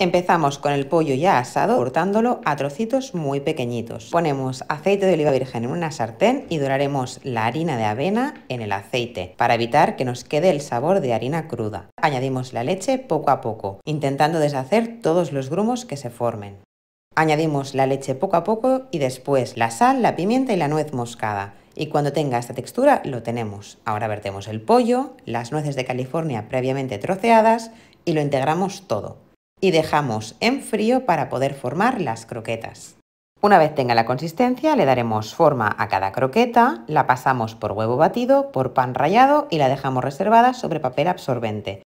Empezamos con el pollo ya asado cortándolo a trocitos muy pequeñitos. Ponemos aceite de oliva virgen en una sartén y doraremos la harina de avena en el aceite para evitar que nos quede el sabor de harina cruda. Añadimos la leche poco a poco, intentando deshacer todos los grumos que se formen. Añadimos la leche poco a poco y después la sal, la pimienta y la nuez moscada. Y cuando tenga esta textura lo tenemos. Ahora vertemos el pollo, las nueces de California previamente troceadas y lo integramos todo y dejamos en frío para poder formar las croquetas. Una vez tenga la consistencia, le daremos forma a cada croqueta, la pasamos por huevo batido, por pan rallado y la dejamos reservada sobre papel absorbente.